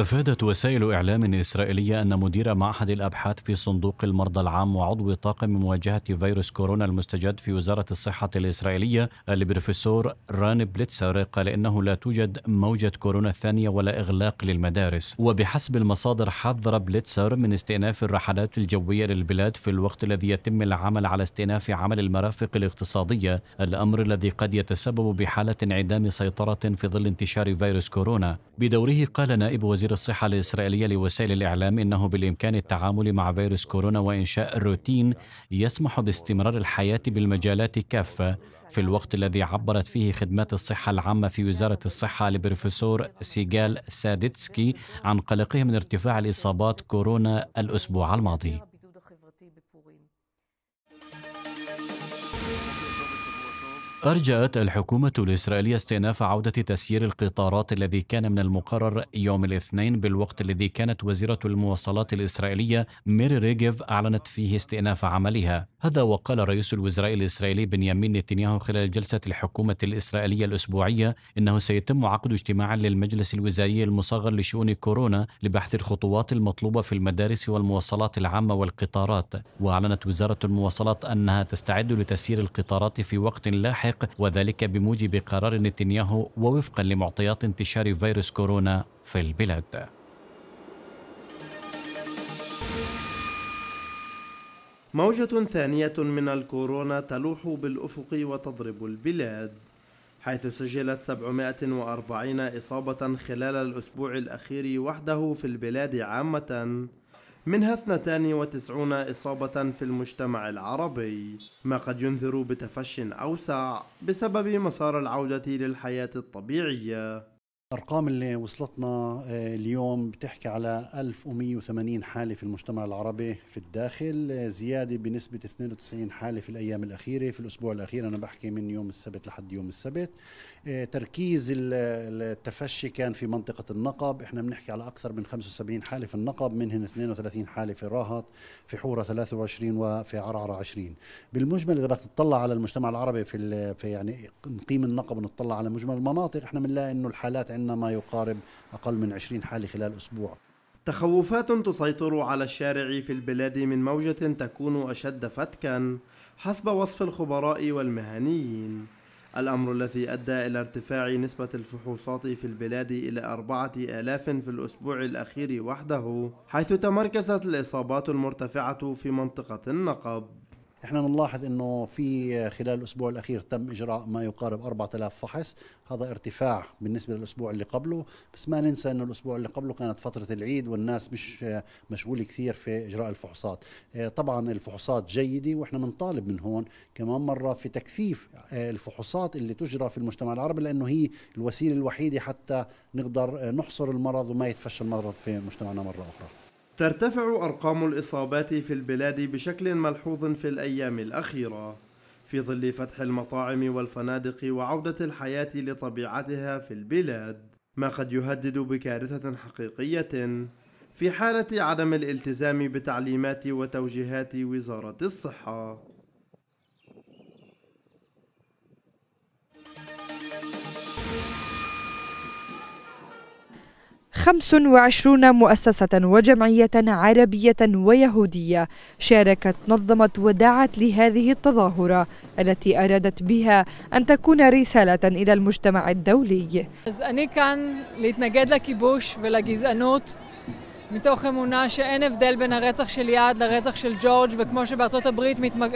أفادت وسائل إعلام إسرائيلية أن مدير معهد الأبحاث في صندوق المرضى العام وعضو طاقم مواجهة فيروس كورونا المستجد في وزارة الصحة الإسرائيلية البروفيسور ران بليتسر قال إنه لا توجد موجة كورونا الثانية ولا إغلاق للمدارس وبحسب المصادر حذر بليتسر من استئناف الرحلات الجوية للبلاد في الوقت الذي يتم العمل على استئناف عمل المرافق الاقتصادية الأمر الذي قد يتسبب بحالة انعدام سيطرة في ظل انتشار فيروس كورونا بدوره قال نائب وزير وزير الصحة الإسرائيلية لوسائل الإعلام إنه بالإمكان التعامل مع فيروس كورونا وإنشاء روتين يسمح باستمرار الحياة بالمجالات كافة في الوقت الذي عبرت فيه خدمات الصحة العامة في وزارة الصحة لبروفيسور سيجال سادتسكي عن قلقه من ارتفاع الإصابات كورونا الأسبوع الماضي أرجأت الحكومة الإسرائيلية استئناف عودة تسيير القطارات الذي كان من المقرر يوم الاثنين بالوقت الذي كانت وزيرة المواصلات الإسرائيلية ميري ريجيف أعلنت فيه استئناف عملها هذا وقال رئيس الوزراء الإسرائيلي بنيامين نتنياهو خلال جلسة الحكومة الإسرائيلية الأسبوعية إنه سيتم عقد اجتماع للمجلس الوزاري المصغر لشؤون كورونا لبحث الخطوات المطلوبة في المدارس والمواصلات العامة والقطارات وأعلنت وزارة المواصلات أنها تستعد لتسيير القطارات في وقت لاحق اللاحق وذلك بموجب قرار نتنياهو ووفقا لمعطيات انتشار فيروس كورونا في البلاد موجة ثانية من الكورونا تلوح بالأفق وتضرب البلاد حيث سجلت 740 إصابة خلال الأسبوع الأخير وحده في البلاد عامةً منها 92 إصابة في المجتمع العربي ما قد ينذر بتفش أوسع بسبب مسار العودة للحياة الطبيعية الأرقام اللي وصلتنا آه، اليوم بتحكي على 1180 حالة في المجتمع العربي في الداخل آه، زيادة بنسبة 92 حالة في الأيام الأخيرة في الأسبوع الأخير أنا بحكي من يوم السبت لحد يوم السبت تركيز التفشي كان في منطقة النقب احنا بنحكي على أكثر من 75 حالة في النقب منهن 32 حالة في راهط في حورة 23 وفي عرعرة 20 بالمجمل إذا بدك تطلع على المجتمع العربي في, في يعني نقيم النقب ونطلع على مجمل المناطق احنا بنلاقي إنه الحالات عندنا ما يقارب أقل من 20 حالة خلال أسبوع تخوفات تسيطر على الشارع في البلاد من موجة تكون أشد فتكا حسب وصف الخبراء والمهنيين الأمر الذي أدى إلى ارتفاع نسبة الفحوصات في البلاد إلى أربعة آلاف في الأسبوع الأخير وحده حيث تمركزت الإصابات المرتفعة في منطقة النقب احنا بنلاحظ انه في خلال الاسبوع الاخير تم اجراء ما يقارب 4000 فحص هذا ارتفاع بالنسبه للاسبوع اللي قبله بس ما ننسى انه الاسبوع اللي قبله كانت فتره العيد والناس مش مشغوله كثير في اجراء الفحوصات آه، طبعا الفحوصات جيده واحنا بنطالب من هون كمان مره في تكثيف آه، الفحوصات اللي تجرى في المجتمع العربي لانه هي الوسيله الوحيده حتى نقدر آه، نحصر المرض وما يتفشى المرض في مجتمعنا مره اخرى ترتفع أرقام الإصابات في البلاد بشكل ملحوظ في الأيام الأخيرة في ظل فتح المطاعم والفنادق وعودة الحياة لطبيعتها في البلاد ما قد يهدد بكارثة حقيقية في حالة عدم الالتزام بتعليمات وتوجيهات وزارة الصحة 25 مؤسسة وجمعية عربية ويهودية شاركت نظمت ودعت لهذه التظاهرة التي أرادت بها أن تكون رسالة إلى المجتمع الدولي. אני כאן להתנגד לכיבוש ولجزانوت מתוך אמונה שאין הבדל בין הרצח של יעד לרצח של ג'ורג' וכמו שבארצות הברית מתמג...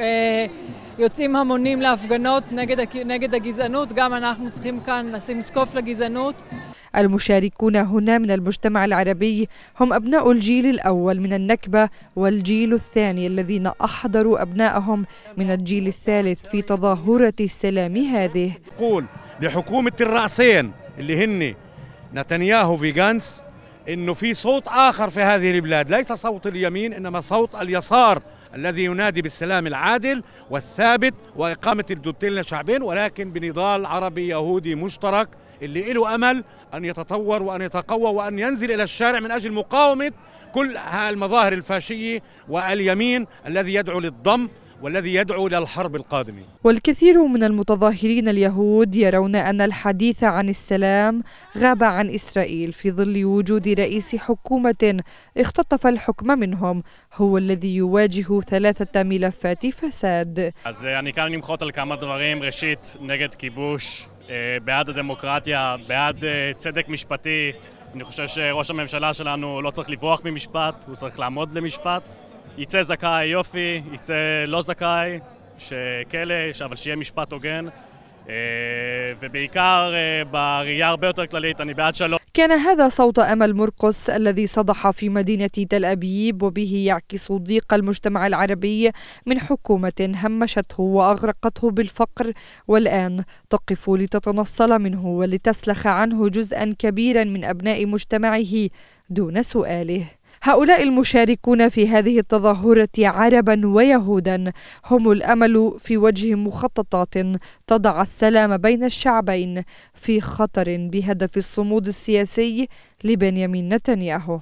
יוצאים המונים להפגנות נגד, נגד הגזענות, גם אנחנו צריכים כאן לשים סקוף לגזענות المشاركون هنا من المجتمع العربي هم أبناء الجيل الأول من النكبة والجيل الثاني الذين أحضروا أبنائهم من الجيل الثالث في تظاهرة السلام هذه قول لحكومة الرأسين اللي هن نتنياهو وجانس انه في صوت اخر في هذه البلاد ليس صوت اليمين انما صوت اليسار الذي ينادي بالسلام العادل والثابت واقامه الدولتين لشعبين ولكن بنضال عربي يهودي مشترك اللي له امل ان يتطور وان يتقوى وان ينزل الى الشارع من اجل مقاومه كل هالمظاهر الفاشيه واليمين الذي يدعو للضم والذي يدعو إلى الحرب القادمة والكثير من المتظاهرين اليهود يرون أن الحديث عن السلام غاب عن إسرائيل في ظل وجود رئيس حكومة اختطف الحكم منهم هو الذي يواجه ثلاثة ملفات فساد يعني אה, בעד הדמוקרטיה, בעד אה, צדק משפטי. אני חושב שראש הממשלה שלנו לא צריך לברוח ממשפט, הוא צריך לעמוד למשפט. יצא זכאי יופי, יצא לא זכאי, שכלא, אבל שיהיה משפט הוגן. ובעיקר בראייה הרבה יותר כללית, אני בעד שלום. كان هذا صوت أمل مرقس الذي صدح في مدينة تل أبيب وبه يعكس ضيق المجتمع العربي من حكومة همشته وأغرقته بالفقر والآن تقف لتتنصل منه ولتسلخ عنه جزءا كبيرا من أبناء مجتمعه دون سؤاله هؤلاء المشاركون في هذه التظاهرة عربا ويهودا هم الأمل في وجه مخططات تضع السلام بين الشعبين في خطر بهدف الصمود السياسي لبنيامين نتنياهو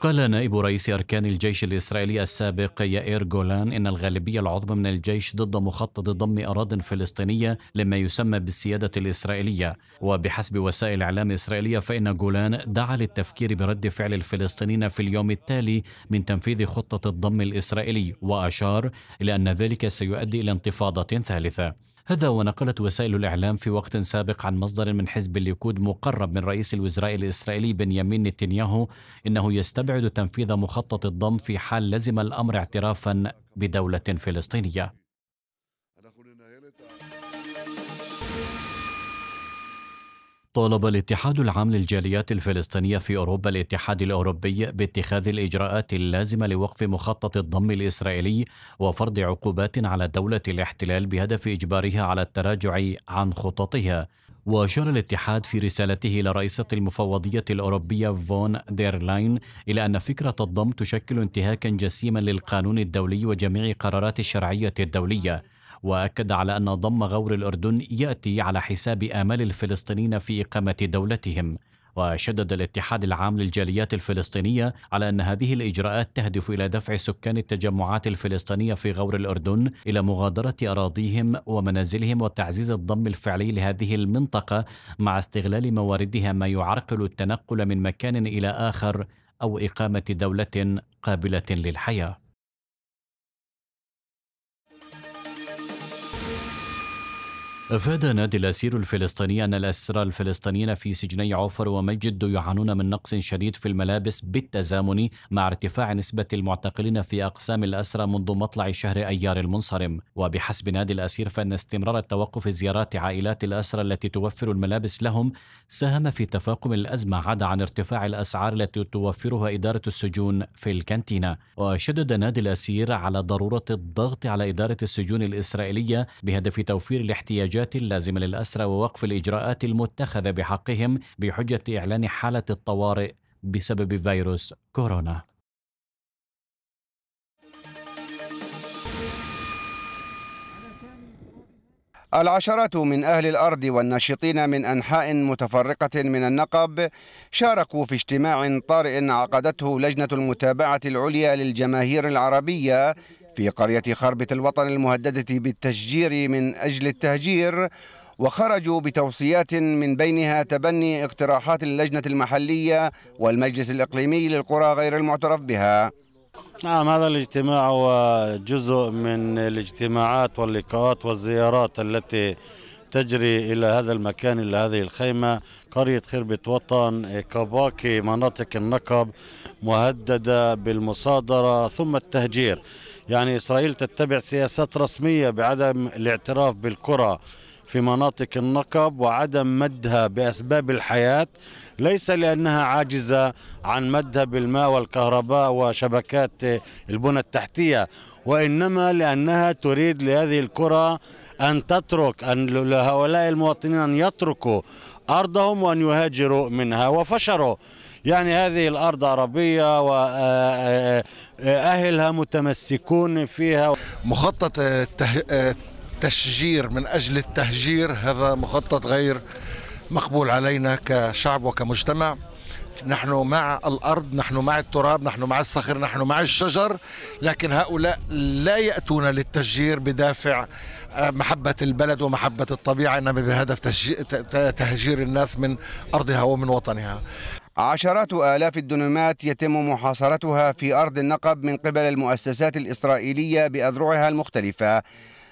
قال نائب رئيس أركان الجيش الإسرائيلي السابق يائير جولان إن الغالبية العظمى من الجيش ضد مخطط ضم أراضٍ فلسطينية لما يسمى بالسيادة الإسرائيلية، وبحسب وسائل إعلام إسرائيلية فإن جولان دعا للتفكير برد فعل الفلسطينيين في اليوم التالي من تنفيذ خطة الضم الإسرائيلي، وأشار إلى أن ذلك سيؤدي إلى انتفاضة ثالثة. هذا ونقلت وسائل الإعلام في وقت سابق عن مصدر من حزب الليكود مقرب من رئيس الوزراء الإسرائيلي بنيامين نتنياهو أنه يستبعد تنفيذ مخطط الضم في حال لزم الأمر اعترافا بدولة فلسطينية طالب الاتحاد العام للجاليات الفلسطينية في أوروبا الاتحاد الأوروبي باتخاذ الإجراءات اللازمة لوقف مخطط الضم الإسرائيلي وفرض عقوبات على دولة الاحتلال بهدف إجبارها على التراجع عن خططها وأشار الاتحاد في رسالته إلى رئيسة المفوضية الأوروبية فون ديرلاين إلى أن فكرة الضم تشكل انتهاكا جسيما للقانون الدولي وجميع قرارات الشرعية الدولية واكد على ان ضم غور الاردن ياتي على حساب امال الفلسطينيين في اقامه دولتهم وشدد الاتحاد العام للجاليات الفلسطينيه على ان هذه الاجراءات تهدف الى دفع سكان التجمعات الفلسطينيه في غور الاردن الى مغادره اراضيهم ومنازلهم وتعزيز الضم الفعلي لهذه المنطقه مع استغلال مواردها ما يعرقل التنقل من مكان الى اخر او اقامه دوله قابله للحياه أفاد نادي الأسير الفلسطيني أن الأسرى الفلسطينيين في سجني عوفر ومجد يعانون من نقص شديد في الملابس بالتزامن مع ارتفاع نسبة المعتقلين في أقسام الأسرى منذ مطلع شهر أيار المنصرم وبحسب نادي الأسير فإن استمرار التوقف زيارات عائلات الأسرى التي توفر الملابس لهم ساهم في تفاقم الأزمة عدا عن ارتفاع الأسعار التي توفرها إدارة السجون في الكانتينا وشدد نادي الأسير على ضرورة الضغط على إدارة السجون الإسرائيلية بهدف توفير الاحتياجات الاحتجاجات اللازمة للأسرى ووقف الإجراءات المتخذة بحقهم بحجة إعلان حالة الطوارئ بسبب فيروس كورونا العشرات من أهل الأرض والناشطين من أنحاء متفرقة من النقب شاركوا في اجتماع طارئ عقدته لجنة المتابعة العليا للجماهير العربية في قرية خربة الوطن المهددة بالتشجير من أجل التهجير وخرجوا بتوصيات من بينها تبني اقتراحات اللجنة المحلية والمجلس الإقليمي للقرى غير المعترف بها نعم هذا الاجتماع هو جزء من الاجتماعات واللقاءات والزيارات التي تجري إلى هذا المكان إلى هذه الخيمة قرية خربة وطن كباكي مناطق النقب مهددة بالمصادرة ثم التهجير يعني إسرائيل تتبع سياسات رسمية بعدم الاعتراف بالكرة في مناطق النقب وعدم مدها بأسباب الحياة ليس لأنها عاجزة عن مدها بالماء والكهرباء وشبكات البنى التحتية وإنما لأنها تريد لهذه الكرة أن تترك أن لهؤلاء المواطنين أن يتركوا أرضهم وأن يهاجروا منها وفشروا يعني هذه الأرض عربية وأهلها آه، آه، آه، متمسكون فيها مخطط التشجير من أجل التهجير هذا مخطط غير مقبول علينا كشعب وكمجتمع نحن مع الأرض نحن مع التراب نحن مع الصخر نحن مع الشجر لكن هؤلاء لا يأتون للتشجير بدافع محبة البلد ومحبة الطبيعة إنما بهدف تهجير الناس من أرضها ومن وطنها عشرات آلاف الدنمات يتم محاصرتها في أرض النقب من قبل المؤسسات الإسرائيلية بأذرعها المختلفة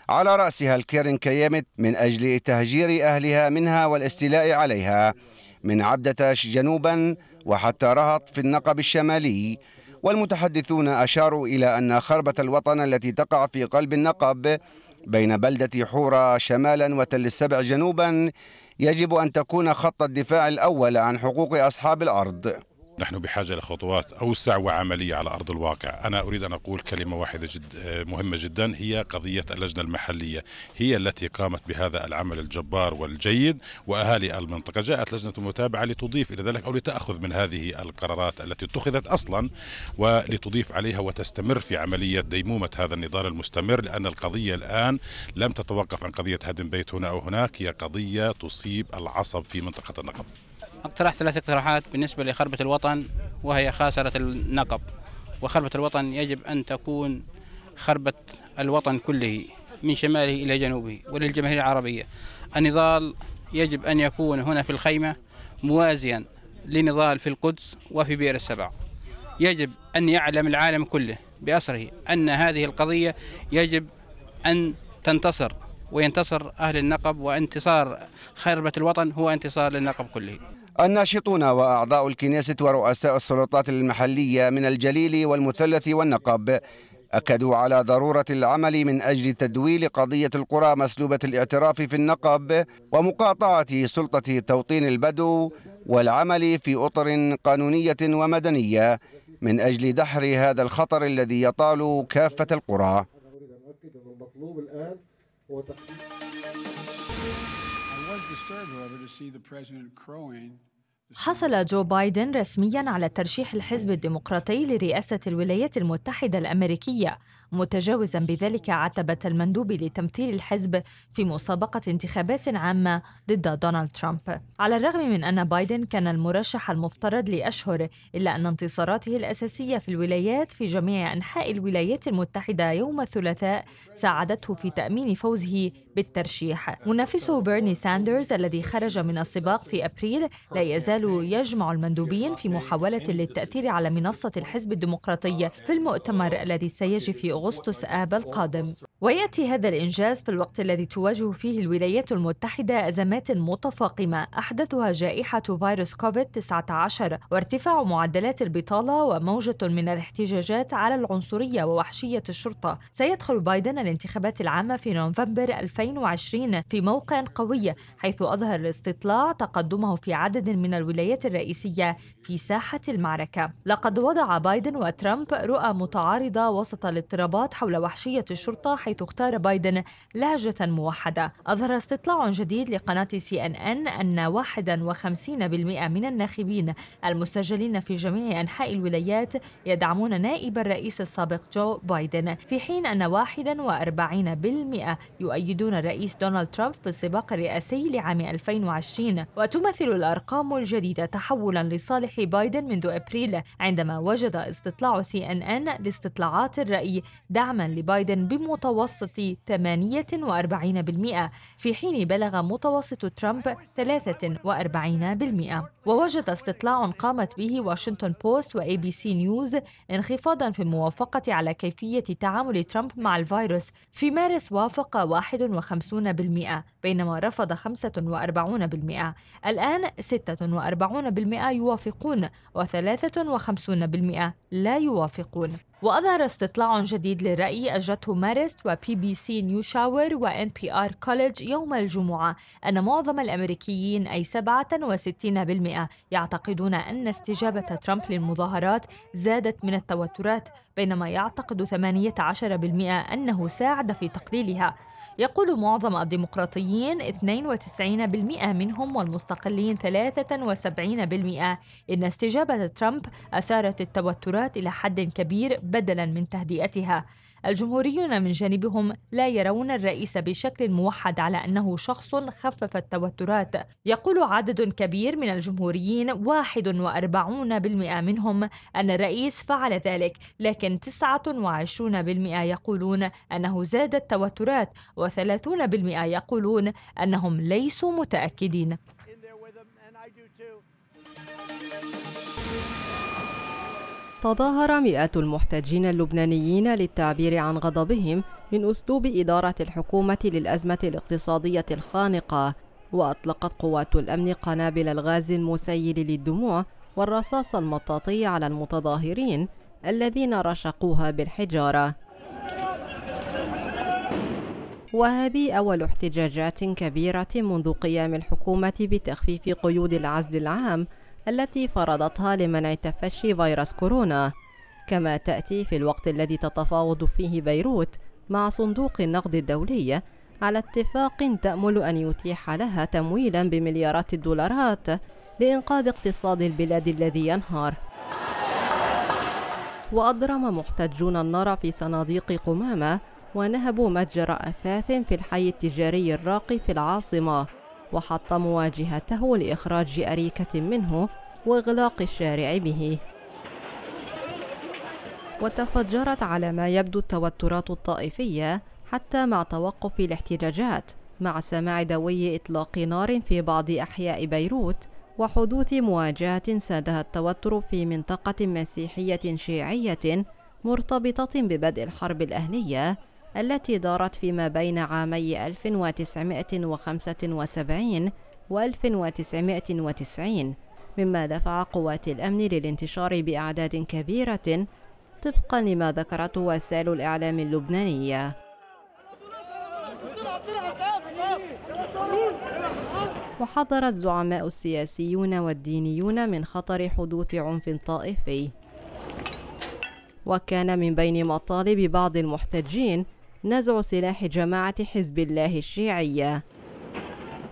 على رأسها الكيرن كيامت من أجل تهجير أهلها منها والاستيلاء عليها من عبدتاش جنوبا وحتى رهط في النقب الشمالي والمتحدثون أشاروا إلى أن خربة الوطن التي تقع في قلب النقب بين بلدة حورة شمالا وتل السبع جنوبا يجب أن تكون خط الدفاع الأول عن حقوق أصحاب الأرض نحن بحاجة لخطوات أوسع وعملية على أرض الواقع أنا أريد أن أقول كلمة واحدة جد مهمة جدا هي قضية اللجنة المحلية هي التي قامت بهذا العمل الجبار والجيد وأهالي المنطقة جاءت لجنة متابعة لتضيف إلى ذلك أو لتأخذ من هذه القرارات التي اتخذت أصلا ولتضيف عليها وتستمر في عملية ديمومة هذا النضال المستمر لأن القضية الآن لم تتوقف عن قضية هدم بيت هنا أو هناك هي قضية تصيب العصب في منطقة النقب اقترح ثلاث اقتراحات بالنسبة لخربة الوطن وهي خاسرة النقب وخربة الوطن يجب أن تكون خربة الوطن كله من شماله إلى جنوبه وللجماهير العربية النضال يجب أن يكون هنا في الخيمة موازيا لنضال في القدس وفي بئر السبع يجب أن يعلم العالم كله بأسره أن هذه القضية يجب أن تنتصر وينتصر أهل النقب وانتصار خربة الوطن هو انتصار للنقب كله الناشطون وأعضاء الكنيسة ورؤساء السلطات المحلية من الجليل والمثلث والنقب أكدوا على ضرورة العمل من أجل تدويل قضية القرى مسلوبة الاعتراف في النقب ومقاطعة سلطة توطين البدو والعمل في أطر قانونية ومدنية من أجل دحر هذا الخطر الذي يطال كافة القرى I was disturbed, however, to see the president crowing حصل جو بايدن رسميا على ترشيح الحزب الديمقراطي لرئاسة الولايات المتحدة الأمريكية متجاوزا بذلك عتبة المندوب لتمثيل الحزب في مسابقة انتخابات عامة ضد دونالد ترامب على الرغم من أن بايدن كان المرشح المفترض لأشهر إلا أن انتصاراته الأساسية في الولايات في جميع أنحاء الولايات المتحدة يوم الثلاثاء ساعدته في تأمين فوزه بالترشيح آه، منافسه بيرني ساندرز الذي خرج من السباق في أبريل لا يزال يجمع المندوبين في محاولة للتأثير على منصة الحزب الديمقراطي في المؤتمر الذي سيجري في أغسطس آب القادم وياتي هذا الانجاز في الوقت الذي تواجه فيه الولايات المتحده ازمات متفاقمه احدثها جائحه فيروس كوفيد 19 وارتفاع معدلات البطاله وموجه من الاحتجاجات على العنصريه ووحشيه الشرطه سيدخل بايدن الانتخابات العامه في نوفمبر 2020 في موقع قوي حيث اظهر الاستطلاع تقدمه في عدد من الولايات الرئيسيه في ساحه المعركه لقد وضع بايدن وترامب رؤى متعارضه وسط الاضطرابات حول وحشيه الشرطه حيث اختار بايدن لهجة موحدة أظهر استطلاع جديد لقناة سي أن أن أن 51% من الناخبين المسجلين في جميع أنحاء الولايات يدعمون نائب الرئيس السابق جو بايدن في حين أن 41% يؤيدون الرئيس دونالد ترامب في السباق الرئاسي لعام 2020 وتمثل الأرقام الجديدة تحولا لصالح بايدن منذ أبريل عندما وجد استطلاع سي أن أن لاستطلاعات الرأي دعما لبايدن بمتوسط متوسط 48% في حين بلغ متوسط ترامب 43% ووجد استطلاع قامت به واشنطن بوست وإي بي سي نيوز انخفاضا في الموافقة على كيفية تعامل ترامب مع الفيروس في مارس وافق 51% بينما رفض 45% الآن 46% يوافقون و53% لا يوافقون وأظهر استطلاع جديد للرأي أجرته مارست وبي بي سي نيو شاور وإن بي آر كوليدج يوم الجمعة أن معظم الأمريكيين أي 67% يعتقدون أن استجابة ترامب للمظاهرات زادت من التوترات بينما يعتقد 18% أنه ساعد في تقليلها يقول معظم الديمقراطيين 92% منهم والمستقلين 73% إن استجابة ترامب أثارت التوترات إلى حد كبير بدلا من تهدئتها الجمهوريون من جانبهم لا يرون الرئيس بشكل موحد على أنه شخص خفف التوترات يقول عدد كبير من الجمهوريين 41% منهم أن الرئيس فعل ذلك لكن 29% يقولون أنه زاد التوترات و30% يقولون أنهم ليسوا متأكدين تظاهر مئات المحتجين اللبنانيين للتعبير عن غضبهم من أسلوب إدارة الحكومة للأزمة الاقتصادية الخانقة وأطلقت قوات الأمن قنابل الغاز المسيل للدموع والرصاص المطاطي على المتظاهرين الذين رشقوها بالحجارة وهذه أول احتجاجات كبيرة منذ قيام الحكومة بتخفيف قيود العزل العام التي فرضتها لمنع تفشي فيروس كورونا كما تأتي في الوقت الذي تتفاوض فيه بيروت مع صندوق النقد الدولي على اتفاق تأمل أن يتيح لها تمويلا بمليارات الدولارات لإنقاذ اقتصاد البلاد الذي ينهار وأضرم محتجون النار في صناديق قمامة ونهبوا متجر أثاث في الحي التجاري الراقي في العاصمة وحط مواجهته لإخراج أريكة منه وإغلاق الشارع به وتفجرت على ما يبدو التوترات الطائفية حتى مع توقف الاحتجاجات مع سماع دوي إطلاق نار في بعض أحياء بيروت وحدوث مواجهة سادها التوتر في منطقة مسيحية شيعية مرتبطة ببدء الحرب الأهلية التي دارت فيما بين عامي 1975 و 1990 مما دفع قوات الأمن للانتشار بأعداد كبيرة طبقا لما ذكرته وسائل الإعلام اللبنانية وحذر الزعماء السياسيون والدينيون من خطر حدوث عنف طائفي وكان من بين مطالب بعض المحتجين نزع سلاح جماعة حزب الله الشيعية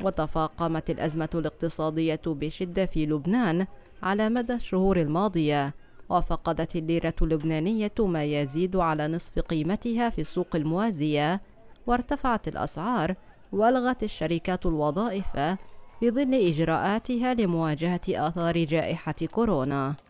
وتفاقمت الأزمة الاقتصادية بشدة في لبنان على مدى الشهور الماضية وفقدت الليرة اللبنانية ما يزيد على نصف قيمتها في السوق الموازية وارتفعت الأسعار والغت الشركات الوظائف في ظل إجراءاتها لمواجهة آثار جائحة كورونا